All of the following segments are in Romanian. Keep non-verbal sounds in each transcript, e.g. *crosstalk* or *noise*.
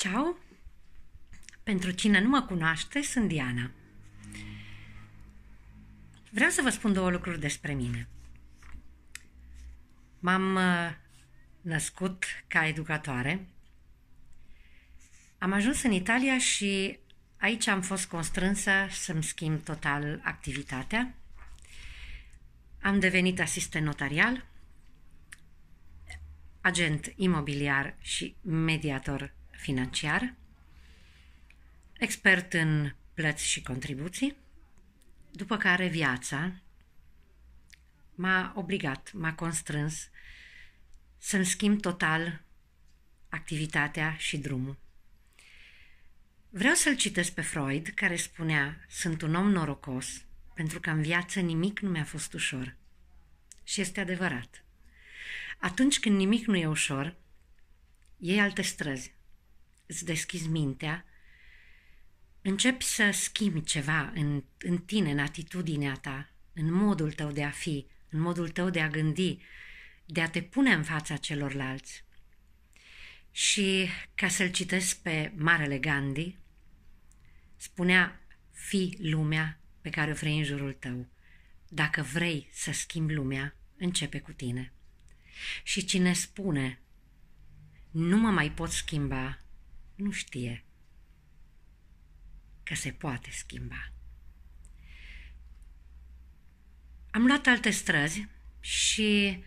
Ciao! Pentru cine nu mă cunoaște, sunt Diana. Vreau să vă spun două lucruri despre mine. M-am uh, născut ca educatoare. Am ajuns în Italia și aici am fost constrânsă să-mi schimb total activitatea. Am devenit asistent notarial, agent imobiliar și mediator financiar, expert în plăți și contribuții, după care viața m-a obligat, m-a constrâns să-mi schimb total activitatea și drumul. Vreau să-l citesc pe Freud, care spunea: Sunt un om norocos, pentru că în viață nimic nu mi-a fost ușor. Și este adevărat. Atunci când nimic nu e ușor, iei alte străzi îți deschizi mintea, începi să schimbi ceva în, în tine, în atitudinea ta, în modul tău de a fi, în modul tău de a gândi, de a te pune în fața celorlalți. Și ca să-l citesc pe Marele Gandhi, spunea, fi lumea pe care o vrei în jurul tău. Dacă vrei să schimbi lumea, începe cu tine. Și cine spune, nu mă mai pot schimba, nu știe că se poate schimba. Am luat alte străzi și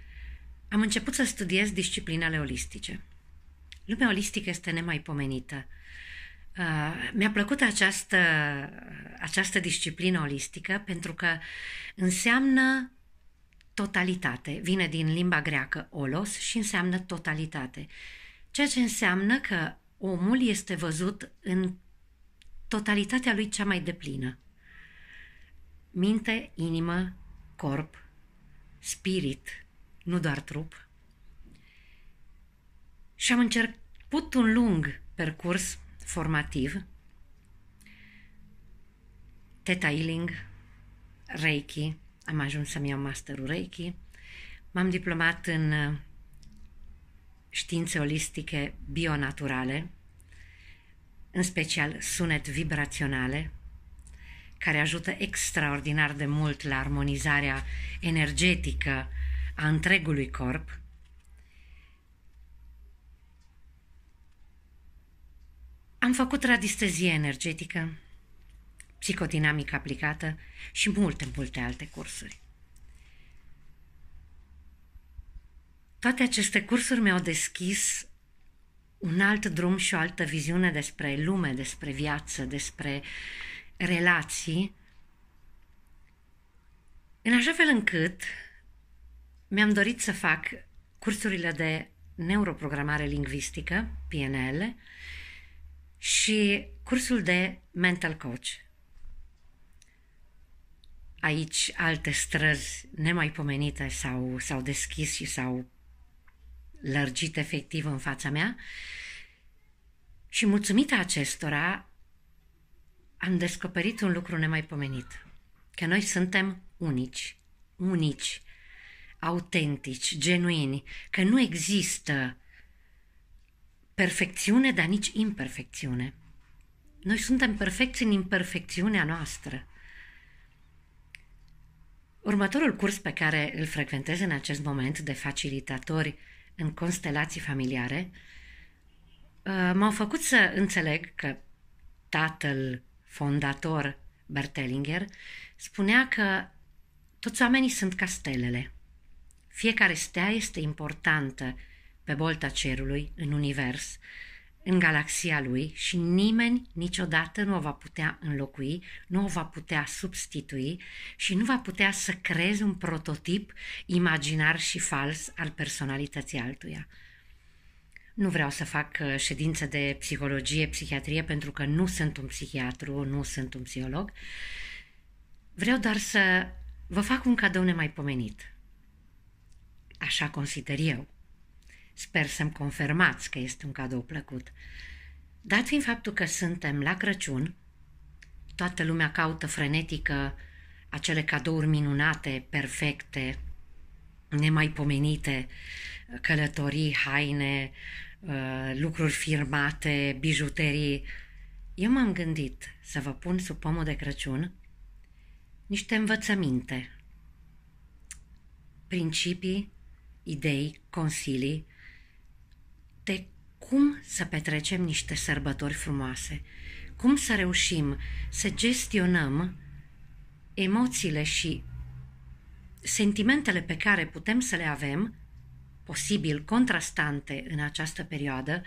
am început să studiez disciplinele olistice. Lumea olistică este nemaipomenită. Uh, mi-a plăcut această, această disciplină olistică pentru că înseamnă totalitate. Vine din limba greacă olos și înseamnă totalitate. Ceea ce înseamnă că omul este văzut în totalitatea lui cea mai deplină. Minte, inimă, corp, spirit, nu doar trup. Și am început un lung percurs formativ, Teta Healing, Reiki, am ajuns să-mi iau masterul Reiki, m-am diplomat în științe olistice bionaturale, în special sunet vibraționale, care ajută extraordinar de mult la armonizarea energetică a întregului corp. Am făcut radiestezie energetică, psihodinamică aplicată și multe, multe alte cursuri. Toate aceste cursuri mi-au deschis un alt drum și o altă viziune despre lume, despre viață, despre relații, în așa fel încât mi-am dorit să fac cursurile de neuroprogramare lingvistică, PNL, și cursul de mental coach. Aici alte străzi nemaipomenite s-au, s-au deschis și s-au lărgit efectiv în fața mea și mulțumită acestora am descoperit un lucru nemaipomenit, că noi suntem unici, unici, autentici, genuini, că nu există perfecțiune, dar nici imperfecțiune. Noi suntem perfecți în imperfecțiunea noastră. Următorul curs pe care îl frecventez în acest moment de facilitatori în constelații familiare, uh, m-au făcut să înțeleg că tatăl fondator Bertelinger spunea că toți oamenii sunt ca stelele. Fiecare stea este importantă pe bolta cerului, în univers, în galaxia lui și nimeni niciodată nu o va putea înlocui, nu o va putea substitui și nu va putea să creeze un prototip imaginar și fals al personalității altuia. Nu vreau să fac uh, ședință de psihologie, psihiatrie, pentru că nu sunt un psihiatru, nu sunt un psiholog. Vreau doar să vă fac un cadou nemaipomenit. Așa consider eu. Sper să-mi confirmați că este un cadou plăcut. Dat fiind faptul că suntem la Crăciun, toată lumea caută frenetică acele cadouri minunate, perfecte, nemaipomenite, călătorii, haine, ă, lucruri firmate, bijuterii. Eu m-am gândit să vă pun sub pomul de Crăciun niște învățăminte, principii, idei, consilii de cum să petrecem niște sărbători frumoase, cum să reușim să gestionăm emoțiile și sentimentele pe care putem să le avem, posibil contrastante în această perioadă,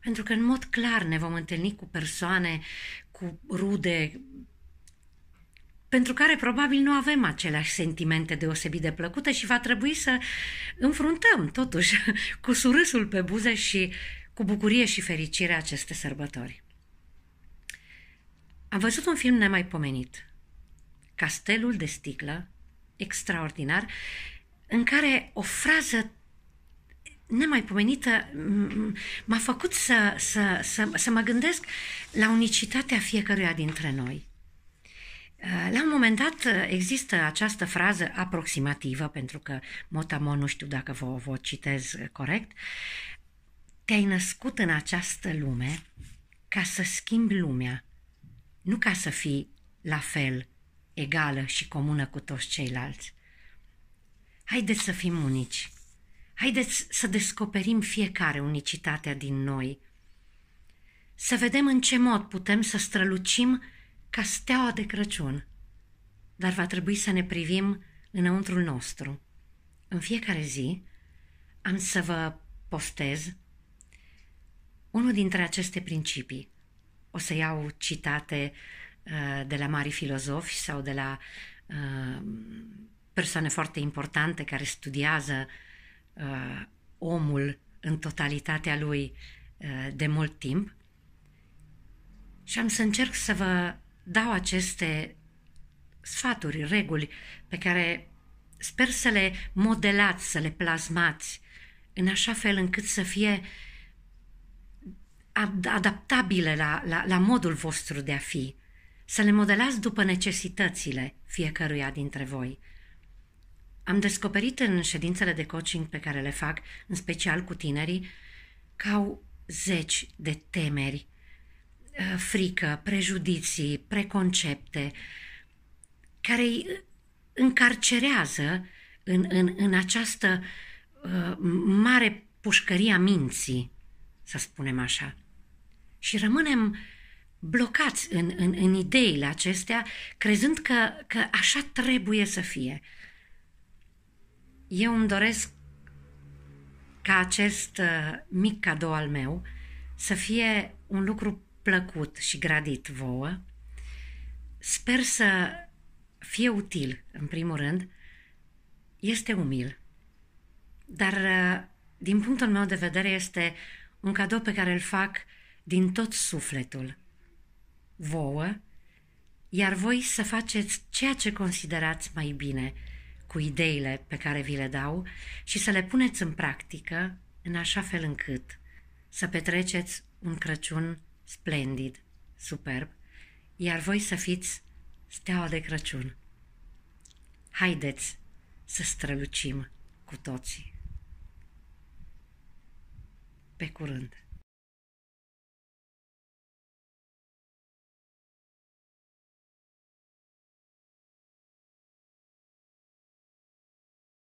pentru că în mod clar ne vom întâlni cu persoane, cu rude, pentru care probabil nu avem aceleași sentimente deosebit de plăcute și va trebui să înfruntăm totuși *laughs* cu surâsul pe buze și cu bucurie și fericire aceste sărbători. Am văzut un film nemaipomenit, Castelul de sticlă, extraordinar, în care o frază nemaipomenită m-a făcut să, să, să, să mă gândesc la unicitatea fiecăruia dintre noi. Eh, la un moment dat eh, există această frază aproximativă, pentru că Motamon nu știu dacă vă, vă citez eh, corect. Te-ai născut în această lume ca să schimbi lumea, nu ca să fii la fel, egală și comună cu toți ceilalți. Haideți să fim unici. Haideți să descoperim fiecare unicitatea din noi. Să vedem în ce mod putem să strălucim ca steaua de Crăciun, dar va trebui să ne privim înăuntrul nostru. În fiecare zi am să vă postez unul dintre aceste principii. O să iau citate uh, de la mari filozofi sau de la uh, persoane foarte importante care studiază uh, omul în totalitatea lui de mult timp și am să încerc să vă dau aceste sfaturi, reguli pe care sper să le modelați, să le plasmați în așa fel încât să fie adaptabile la, la, la modul vostru de a fi, să le modelați după necesitățile fiecăruia dintre voi. Am descoperit în ședințele de coaching pe care le fac, în special cu tinerii, că au zeci de temeri Eh, frică, prejudiții, preconcepte, care îi încarcerează în, în, în această uh, mare pușcărie a minții, să spunem așa. Și rămânem blocați în, în, în ideile acestea, crezând că, că așa trebuie să fie. Eu îmi doresc ca acest uh, mic cadou al meu să fie un lucru plăcut și gradit vouă. Sper să fie util, în primul rând. Este umil, dar uh, din punctul meu de vedere este un cadou pe care îl fac din tot sufletul. Vouă, iar voi să faceți ceea ce considerați mai bine cu ideile pe care vi le dau și să le puneți în practică în așa fel încât să petreceți un Crăciun splendid, superb, iar voi să fiți steaua de Crăciun. Haideți să strălucim cu toții. Pe curând!